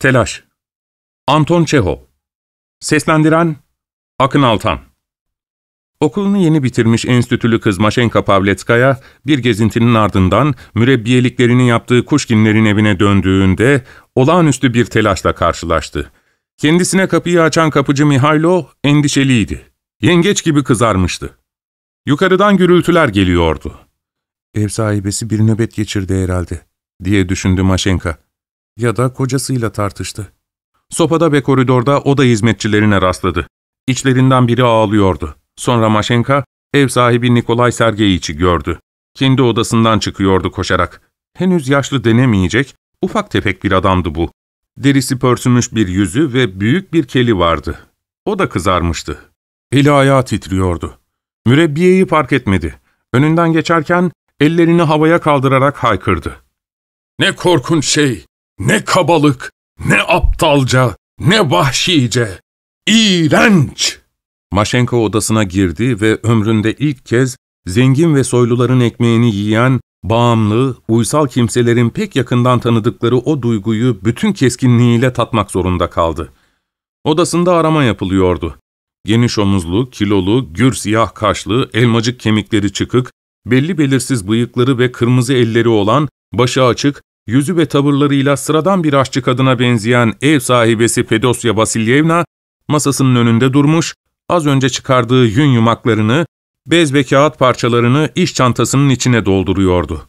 Telaş Anton Çeho. Seslendiren Akın Altan Okulunu yeni bitirmiş enstitülü kız Maşenka Pavletskaya, bir gezintinin ardından mürebbiyeliklerini yaptığı Kuşkinlerin evine döndüğünde olağanüstü bir telaşla karşılaştı. Kendisine kapıyı açan kapıcı Mihailo endişeliydi. Yengeç gibi kızarmıştı. Yukarıdan gürültüler geliyordu. ''Ev sahibesi bir nöbet geçirdi herhalde.'' diye düşündü Maşenka ya da kocasıyla tartıştı. Sopada ve koridorda oda hizmetçilerine rastladı. İçlerinden biri ağlıyordu. Sonra Maşenka, ev sahibi Nikolay Sergeyiç'i gördü. Kendi odasından çıkıyordu koşarak. Henüz yaşlı denemeyecek, ufak tefek bir adamdı bu. Derisi pörsümüş bir yüzü ve büyük bir keli vardı. O da kızarmıştı. Eli ayağı titriyordu. Mürebbiyeyi fark etmedi. Önünden geçerken ellerini havaya kaldırarak haykırdı. ''Ne korkunç şey! Ne kabalık, ne aptalca, ne vahşice. İğrenç! Maşenko odasına girdi ve ömründe ilk kez zengin ve soyluların ekmeğini yiyen, bağımlı, uysal kimselerin pek yakından tanıdıkları o duyguyu bütün keskinliğiyle tatmak zorunda kaldı. Odasında arama yapılıyordu. Geniş omuzlu, kilolu, gür siyah kaşlı, elmacık kemikleri çıkık, belli belirsiz bıyıkları ve kırmızı elleri olan, başı açık, yüzü ve tavırlarıyla sıradan bir aşçı kadına benzeyen ev sahibesi Fedosya Vasilyevna, masasının önünde durmuş, az önce çıkardığı yün yumaklarını, bez ve kağıt parçalarını iş çantasının içine dolduruyordu.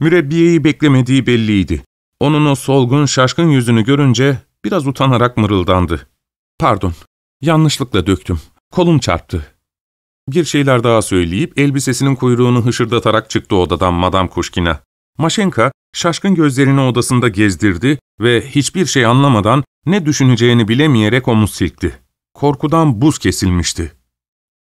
Mürebbiyeyi beklemediği belliydi. Onun o solgun, şaşkın yüzünü görünce biraz utanarak mırıldandı. ''Pardon, yanlışlıkla döktüm. Kolum çarptı.'' Bir şeyler daha söyleyip elbisesinin kuyruğunu hışırdatarak çıktı odadan Madame Kuşkina. Maşenka şaşkın gözlerini odasında gezdirdi ve hiçbir şey anlamadan ne düşüneceğini bilemeyerek omuz silkti. Korkudan buz kesilmişti.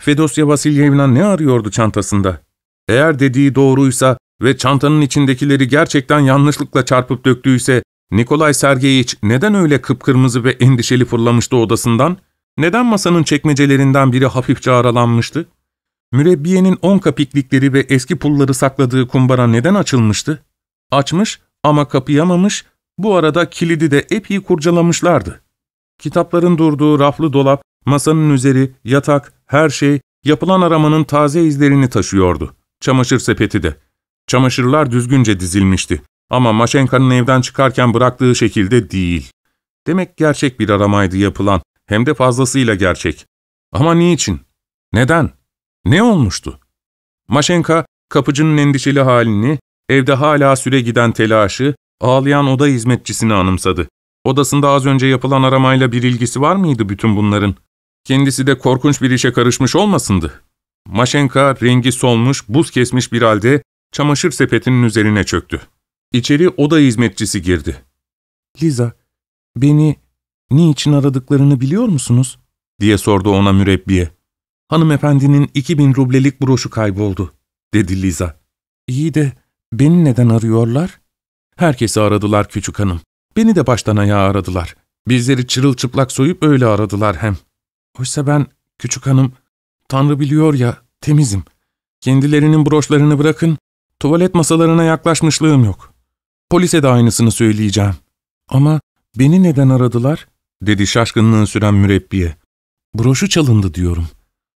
Fedosya Vasilyevna ne arıyordu çantasında? Eğer dediği doğruysa ve çantanın içindekileri gerçekten yanlışlıkla çarpıp döktüyse, Nikolay Sergeyiç neden öyle kıpkırmızı ve endişeli fırlamıştı odasından? Neden masanın çekmecelerinden biri hafifçe aralanmıştı? Mürebbiyenin on kapiklikleri ve eski pulları sakladığı kumbara neden açılmıştı? Açmış ama kapayamamış, bu arada kilidi de epey kurcalamışlardı. Kitapların durduğu raflı dolap, masanın üzeri, yatak, her şey yapılan aramanın taze izlerini taşıyordu. Çamaşır sepeti de. Çamaşırlar düzgünce dizilmişti ama Maşenka'nın evden çıkarken bıraktığı şekilde değil. Demek gerçek bir aramaydı yapılan, hem de fazlasıyla gerçek. Ama niçin? Neden? Ne olmuştu? Maşenka, kapıcının endişeli halini, evde hala süre giden telaşı, ağlayan oda hizmetçisini anımsadı. Odasında az önce yapılan aramayla bir ilgisi var mıydı bütün bunların? Kendisi de korkunç bir işe karışmış olmasındı. Maşenka rengi solmuş, buz kesmiş bir halde çamaşır sepetinin üzerine çöktü. İçeri oda hizmetçisi girdi. ''Liza, beni niçin aradıklarını biliyor musunuz?'' diye sordu ona mürebbiye hanımefendinin 2000 rublelik broşu kayboldu, dedi Liza. İyi de beni neden arıyorlar? Herkesi aradılar küçük hanım. Beni de baştan ayağa aradılar. Bizleri çırılçıplak soyup öyle aradılar hem. Oysa ben, küçük hanım, Tanrı biliyor ya, temizim. Kendilerinin broşlarını bırakın, tuvalet masalarına yaklaşmışlığım yok. Polise de aynısını söyleyeceğim. Ama beni neden aradılar? dedi şaşkınlığın süren mürebbiye. Broşu çalındı diyorum.''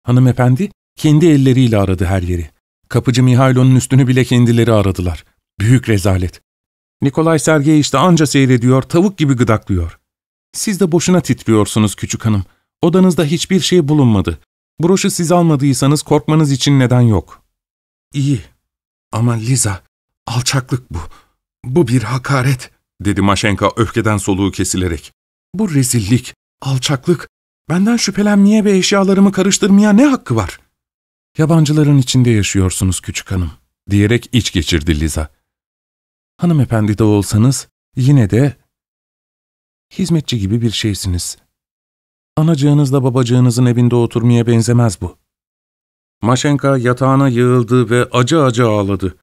Hanımefendi kendi elleriyle aradı her yeri. Kapıcı Mihailo'nun üstünü bile kendileri aradılar. Büyük rezalet. Nikolay Sergey işte anca seyrediyor, tavuk gibi gıdaklıyor. Siz de boşuna titriyorsunuz küçük hanım. Odanızda hiçbir şey bulunmadı. Broşu siz almadıysanız korkmanız için neden yok. İyi. Ama Liza, alçaklık bu. Bu bir hakaret, dedi Maşenka öfkeden soluğu kesilerek. Bu rezillik, alçaklık, Benden şüphelenmeye ve eşyalarımı karıştırmaya ne hakkı var? Yabancıların içinde yaşıyorsunuz küçük hanım, diyerek iç geçirdi Liza. Hanımefendi de olsanız yine de hizmetçi gibi bir şeysiniz. Anacığınızla babacığınızın evinde oturmaya benzemez bu. Maşenka yatağına yığıldı ve acı acı ağladı.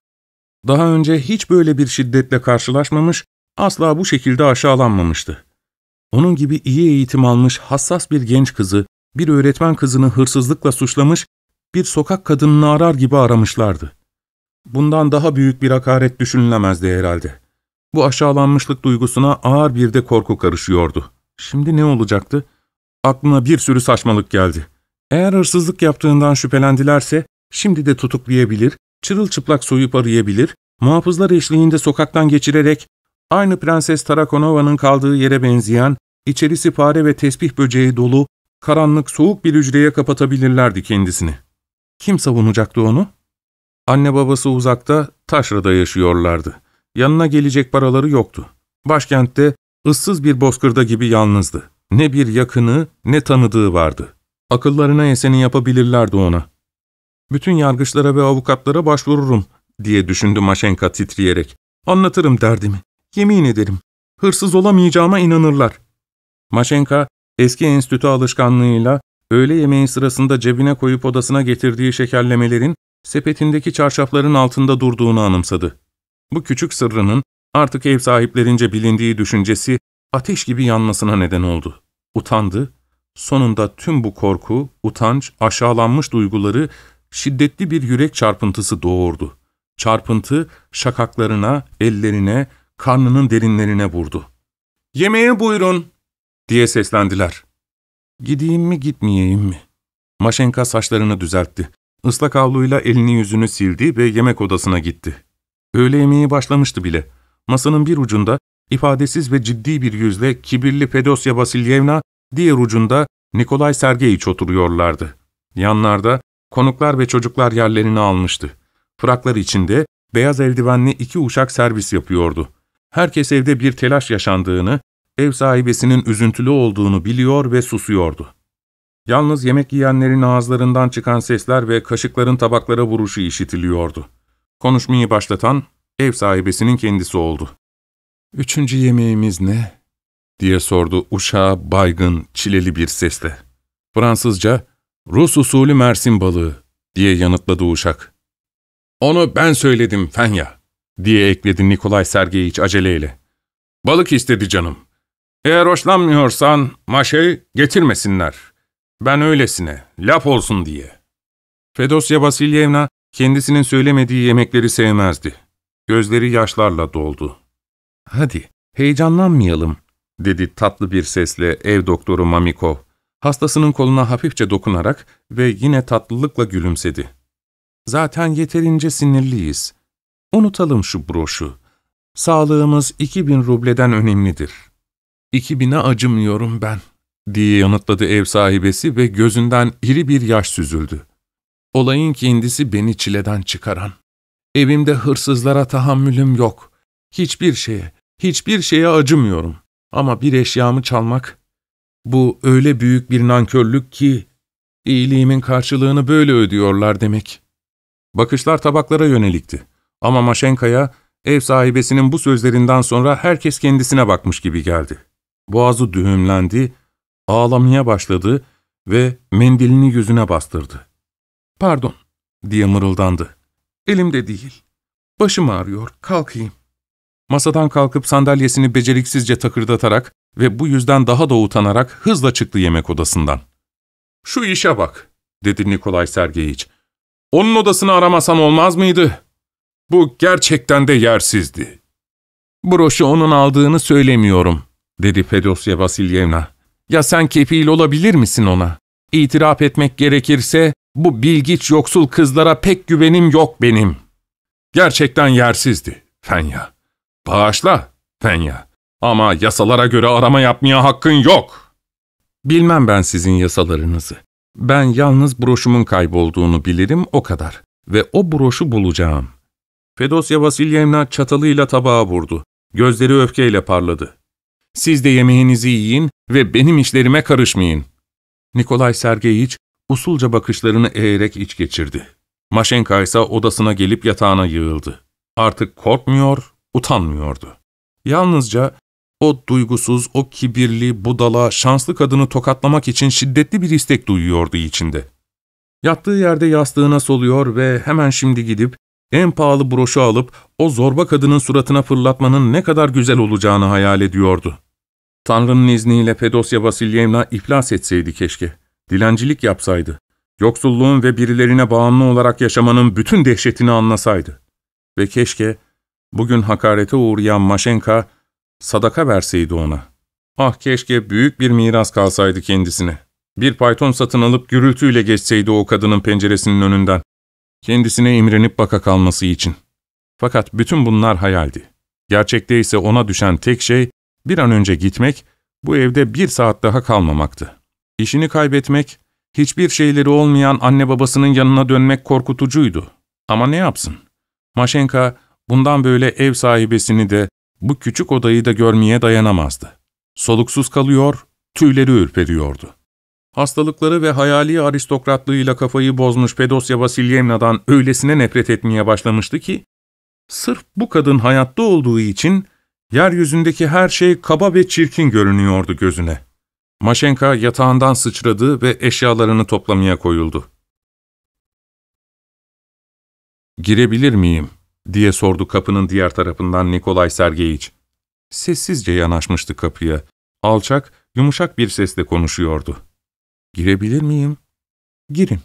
Daha önce hiç böyle bir şiddetle karşılaşmamış, asla bu şekilde aşağılanmamıştı. Onun gibi iyi eğitim almış hassas bir genç kızı, bir öğretmen kızını hırsızlıkla suçlamış, bir sokak kadınını arar gibi aramışlardı. Bundan daha büyük bir hakaret düşünülemezdi herhalde. Bu aşağılanmışlık duygusuna ağır bir de korku karışıyordu. Şimdi ne olacaktı? Aklına bir sürü saçmalık geldi. Eğer hırsızlık yaptığından şüphelendilerse, şimdi de tutuklayabilir, çırılçıplak soyup arayabilir, muhafızlar eşliğinde sokaktan geçirerek Aynı Prenses Tarakonova'nın kaldığı yere benzeyen, içerisi fare ve tesbih böceği dolu, karanlık soğuk bir hücreye kapatabilirlerdi kendisini. Kim savunacaktı onu? Anne babası uzakta, taşrada yaşıyorlardı. Yanına gelecek paraları yoktu. Başkentte, ıssız bir bozkırda gibi yalnızdı. Ne bir yakını, ne tanıdığı vardı. Akıllarına eseni yapabilirlerdi ona. Bütün yargıçlara ve avukatlara başvururum diye düşündü Maşenka titreyerek. Anlatırım derdimi. Yemin ederim, hırsız olamayacağıma inanırlar. Maşenka, eski enstitü alışkanlığıyla öğle yemeği sırasında cebine koyup odasına getirdiği şekerlemelerin sepetindeki çarşafların altında durduğunu anımsadı. Bu küçük sırrının artık ev sahiplerince bilindiği düşüncesi ateş gibi yanmasına neden oldu. Utandı, sonunda tüm bu korku, utanç, aşağılanmış duyguları şiddetli bir yürek çarpıntısı doğurdu. Çarpıntı şakaklarına, ellerine, karnının derinlerine vurdu. ''Yemeğe buyurun!'' diye seslendiler. ''Gideyim mi gitmeyeyim mi?'' Maşenka saçlarını düzeltti. Islak havluyla elini yüzünü sildi ve yemek odasına gitti. Öğle yemeği başlamıştı bile. Masanın bir ucunda ifadesiz ve ciddi bir yüzle kibirli Fedosya Vasilyevna, diğer ucunda Nikolay Sergeyiç oturuyorlardı. Yanlarda konuklar ve çocuklar yerlerini almıştı. Fraklar içinde beyaz eldivenli iki uşak servis yapıyordu. Herkes evde bir telaş yaşandığını, ev sahibesinin üzüntülü olduğunu biliyor ve susuyordu. Yalnız yemek yiyenlerin ağızlarından çıkan sesler ve kaşıkların tabaklara vuruşu işitiliyordu. Konuşmayı başlatan ev sahibesinin kendisi oldu. ''Üçüncü yemeğimiz ne?'' diye sordu uşağı baygın, çileli bir sesle. Fransızca ''Rus usulü Mersin balığı'' diye yanıtladı uşak. ''Onu ben söyledim Fenya.'' diye ekledi Nikolay Sergeyiç aceleyle. Balık istedi canım. Eğer hoşlanmıyorsan maşeyi getirmesinler. Ben öylesine, laf olsun diye. Fedosya Vasilyevna kendisinin söylemediği yemekleri sevmezdi. Gözleri yaşlarla doldu. ''Hadi, heyecanlanmayalım.'' dedi tatlı bir sesle ev doktoru Mamikov. Hastasının koluna hafifçe dokunarak ve yine tatlılıkla gülümsedi. ''Zaten yeterince sinirliyiz. Unutalım şu broşu. Sağlığımız bin rubleden önemlidir. bin'e acımıyorum ben, diye yanıtladı ev sahibesi ve gözünden iri bir yaş süzüldü. Olayın kendisi beni çileden çıkaran. Evimde hırsızlara tahammülüm yok. Hiçbir şeye, hiçbir şeye acımıyorum. Ama bir eşyamı çalmak, bu öyle büyük bir nankörlük ki, iyiliğimin karşılığını böyle ödüyorlar demek. Bakışlar tabaklara yönelikti. Ama Maşenka'ya ev sahibesinin bu sözlerinden sonra herkes kendisine bakmış gibi geldi. Boğazı düğümlendi, ağlamaya başladı ve mendilini yüzüne bastırdı. ''Pardon.'' diye mırıldandı. ''Elimde değil. Başım ağrıyor. Kalkayım.'' Masadan kalkıp sandalyesini beceriksizce takırdatarak ve bu yüzden daha da utanarak hızla çıktı yemek odasından. ''Şu işe bak.'' dedi Nikolay Sergeyiç. ''Onun odasını aramasan olmaz mıydı?'' Bu gerçekten de yersizdi. Broşu onun aldığını söylemiyorum, dedi Fedosya Vasilyevna. Ya sen kefil olabilir misin ona? İtiraf etmek gerekirse bu bilgiç yoksul kızlara pek güvenim yok benim. Gerçekten yersizdi, Fenya. Bağışla, Fenya. Ama yasalara göre arama yapmaya hakkın yok. Bilmem ben sizin yasalarınızı. Ben yalnız broşumun kaybolduğunu bilirim o kadar. Ve o broşu bulacağım.'' Fedosya Vasilyevna çatalıyla tabağa vurdu. Gözleri öfkeyle parladı. ''Siz de yemeğinizi yiyin ve benim işlerime karışmayın.'' Nikolay Sergeyiç usulca bakışlarını eğerek iç geçirdi. Maşenka ise odasına gelip yatağına yığıldı. Artık korkmuyor, utanmıyordu. Yalnızca o duygusuz, o kibirli, budala, şanslı kadını tokatlamak için şiddetli bir istek duyuyordu içinde. Yattığı yerde yastığına soluyor ve hemen şimdi gidip en pahalı broşu alıp o zorba kadının suratına fırlatmanın ne kadar güzel olacağını hayal ediyordu. Tanrı'nın izniyle Fedosya Vasilyevna iflas etseydi keşke. Dilencilik yapsaydı. Yoksulluğun ve birilerine bağımlı olarak yaşamanın bütün dehşetini anlasaydı. Ve keşke bugün hakarete uğrayan Maşenka sadaka verseydi ona. Ah keşke büyük bir miras kalsaydı kendisine. Bir payton satın alıp gürültüyle geçseydi o kadının penceresinin önünden. Kendisine imrenip baka kalması için. Fakat bütün bunlar hayaldi. Gerçekte ise ona düşen tek şey bir an önce gitmek, bu evde bir saat daha kalmamaktı. İşini kaybetmek, hiçbir şeyleri olmayan anne babasının yanına dönmek korkutucuydu. Ama ne yapsın? Maşenka bundan böyle ev sahibesini de, bu küçük odayı da görmeye dayanamazdı. Soluksuz kalıyor, tüyleri ürperiyordu. Hastalıkları ve hayali aristokratlığıyla kafayı bozmuş Pedosya Vasilyevna'dan öylesine nefret etmeye başlamıştı ki, sırf bu kadın hayatta olduğu için yeryüzündeki her şey kaba ve çirkin görünüyordu gözüne. Maşenka yatağından sıçradı ve eşyalarını toplamaya koyuldu. ''Girebilir miyim?'' diye sordu kapının diğer tarafından Nikolay Sergeyiç. Sessizce yanaşmıştı kapıya. Alçak, yumuşak bir sesle konuşuyordu. Girebilir miyim? Girin.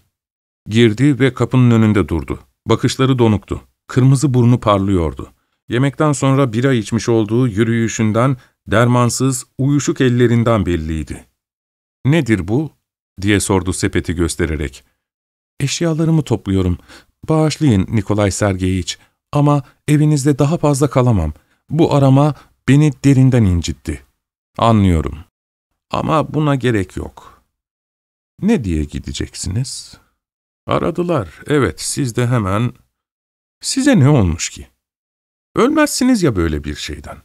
Girdi ve kapının önünde durdu. Bakışları donuktu. Kırmızı burnu parlıyordu. Yemekten sonra bira içmiş olduğu yürüyüşünden, dermansız, uyuşuk ellerinden belliydi. ''Nedir bu?'' diye sordu sepeti göstererek. ''Eşyalarımı topluyorum. Bağışlayın Nikolay Sergeyiç ama evinizde daha fazla kalamam. Bu arama beni derinden incitti. Anlıyorum. Ama buna gerek yok.'' Ne diye gideceksiniz? Aradılar. Evet, siz de hemen... Size ne olmuş ki? Ölmezsiniz ya böyle bir şeyden.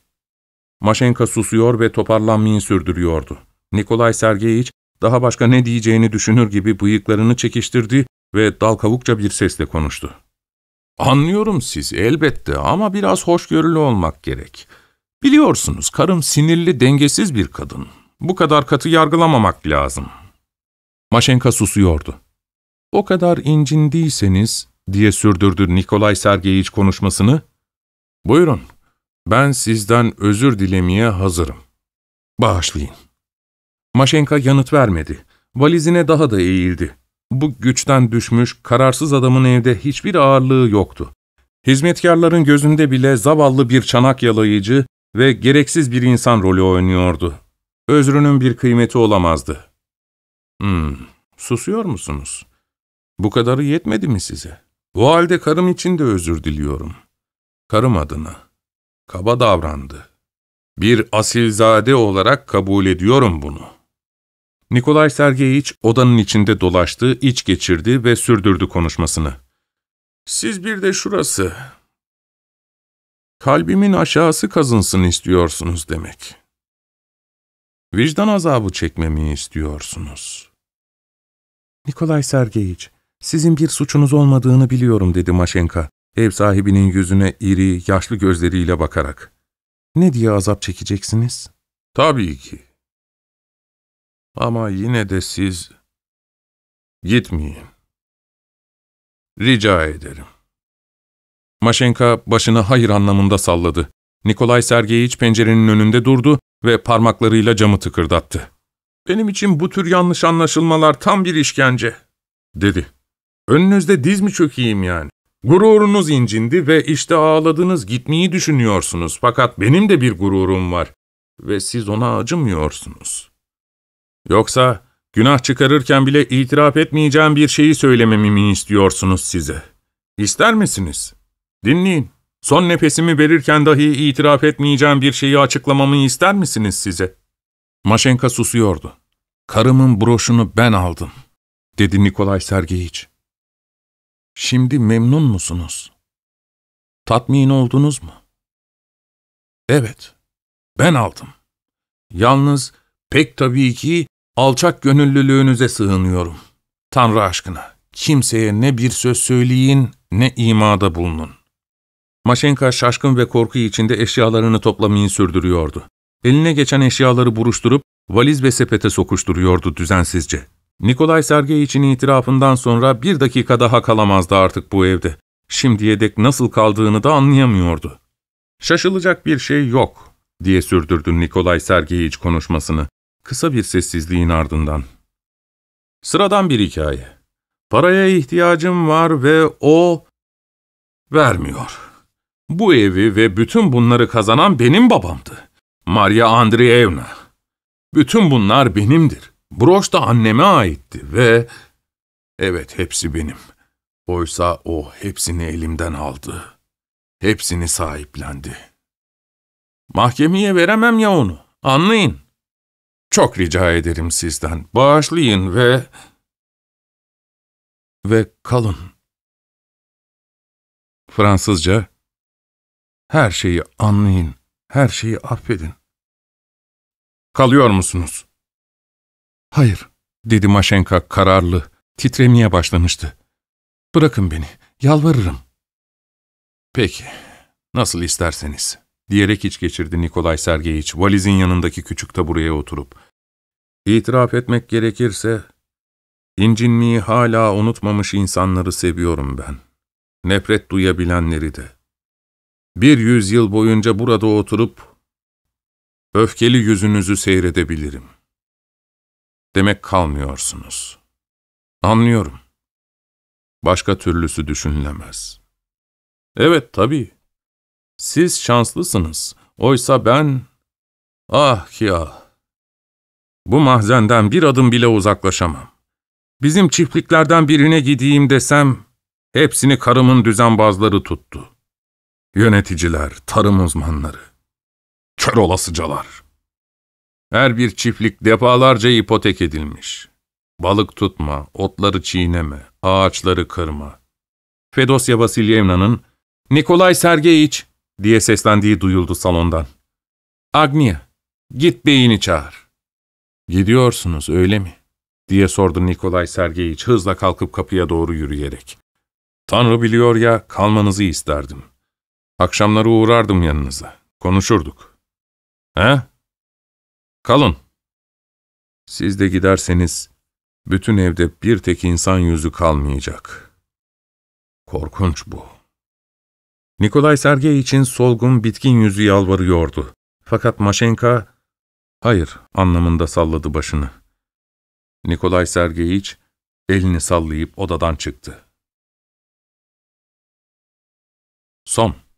Maşenka susuyor ve toparlanmayı sürdürüyordu. Nikolay Sergeyiç daha başka ne diyeceğini düşünür gibi bıyıklarını çekiştirdi ve dal kavukça bir sesle konuştu. Anlıyorum siz elbette ama biraz hoşgörülü olmak gerek. Biliyorsunuz karım sinirli dengesiz bir kadın. Bu kadar katı yargılamamak lazım. Maşenka susuyordu. ''O kadar incindiyseniz'' diye sürdürdü Nikolay Sergeyiç konuşmasını. ''Buyurun, ben sizden özür dilemeye hazırım. Bağışlayın.'' Maşenka yanıt vermedi. Valizine daha da eğildi. Bu güçten düşmüş, kararsız adamın evde hiçbir ağırlığı yoktu. Hizmetkarların gözünde bile zavallı bir çanak yalayıcı ve gereksiz bir insan rolü oynuyordu. Özrünün bir kıymeti olamazdı. Hmm, susuyor musunuz? Bu kadarı yetmedi mi size? Bu halde karım için de özür diliyorum. Karım adına. Kaba davrandı. Bir asilzade olarak kabul ediyorum bunu. Nikolay Sergeyiç odanın içinde dolaştı, iç geçirdi ve sürdürdü konuşmasını. Siz bir de şurası. Kalbimin aşağısı kazınsın istiyorsunuz demek. Vicdan azabı çekmemi istiyorsunuz. Nikolay Sergeyiç, sizin bir suçunuz olmadığını biliyorum dedi Maşenka, ev sahibinin yüzüne iri, yaşlı gözleriyle bakarak. Ne diye azap çekeceksiniz? Tabii ki. Ama yine de siz gitmeyin. Rica ederim. Maşenka başını hayır anlamında salladı. Nikolay Sergeyiç pencerenin önünde durdu ve parmaklarıyla camı tıkırdattı. Benim için bu tür yanlış anlaşılmalar tam bir işkence, dedi. Önünüzde diz mi çökeyim yani? Gururunuz incindi ve işte ağladınız gitmeyi düşünüyorsunuz. Fakat benim de bir gururum var ve siz ona acımıyorsunuz. Yoksa günah çıkarırken bile itiraf etmeyeceğim bir şeyi söylememi mi istiyorsunuz size? İster misiniz? Dinleyin. Son nefesimi verirken dahi itiraf etmeyeceğim bir şeyi açıklamamı ister misiniz size? Maşenka susuyordu. Karımın broşunu ben aldım, dedi Nikolay Sergeyiç. Şimdi memnun musunuz? Tatmin oldunuz mu? Evet, ben aldım. Yalnız pek tabii ki alçak gönüllülüğünüze sığınıyorum. Tanrı aşkına, kimseye ne bir söz söyleyin ne imada bulunun. Maşenka şaşkın ve korku içinde eşyalarını toplamayı sürdürüyordu. Eline geçen eşyaları buruşturup valiz ve sepete sokuşturuyordu düzensizce. Nikolay Sergeyiç'in itirafından sonra bir dakika daha kalamazdı artık bu evde. Şimdiye dek nasıl kaldığını da anlayamıyordu. ''Şaşılacak bir şey yok.'' diye sürdürdü Nikolay Sergeyiç konuşmasını. Kısa bir sessizliğin ardından. Sıradan bir hikaye. Paraya ihtiyacım var ve o vermiyor. Bu evi ve bütün bunları kazanan benim babamdı. Maria Andreevna, bütün bunlar benimdir. Broş da anneme aitti ve... Evet, hepsi benim. Oysa o hepsini elimden aldı. Hepsini sahiplendi. Mahkemeye veremem ya onu, anlayın. Çok rica ederim sizden, bağışlayın ve... Ve kalın. Fransızca, her şeyi anlayın. Her şeyi affedin. Kalıyor musunuz? Hayır, dedi Maşenka kararlı, titremeye başlamıştı. Bırakın beni, yalvarırım. Peki, nasıl isterseniz, diyerek iç geçirdi Nikolay Sergeyiç, valizin yanındaki küçük tabureye oturup. İtiraf etmek gerekirse, incinmeyi hala unutmamış insanları seviyorum ben. Nefret duyabilenleri de. Bir yüzyıl boyunca burada oturup öfkeli yüzünüzü seyredebilirim. Demek kalmıyorsunuz. Anlıyorum. Başka türlüsü düşünülemez. Evet tabii. Siz şanslısınız. Oysa ben... Ah ya ah. Bu mahzenden bir adım bile uzaklaşamam. Bizim çiftliklerden birine gideyim desem, hepsini karımın düzenbazları tuttu.'' Yöneticiler, tarım uzmanları, kör olasıcalar. Her bir çiftlik defalarca ipotek edilmiş. Balık tutma, otları çiğneme, ağaçları kırma. Fedosya Vasilyevna'nın ''Nikolay Sergeyiç'' diye seslendiği duyuldu salondan. ''Agnia, git beyini çağır.'' ''Gidiyorsunuz öyle mi?'' diye sordu Nikolay Sergeyiç hızla kalkıp kapıya doğru yürüyerek. ''Tanrı biliyor ya kalmanızı isterdim.'' Akşamları uğrardım yanınıza. Konuşurduk. He? Kalın. Siz de giderseniz bütün evde bir tek insan yüzü kalmayacak. Korkunç bu. Nikolay Sergey için solgun bitkin yüzü yalvarıyordu. Fakat Maşenka, hayır anlamında salladı başını. Nikolay Sergeyiç elini sallayıp odadan çıktı. Son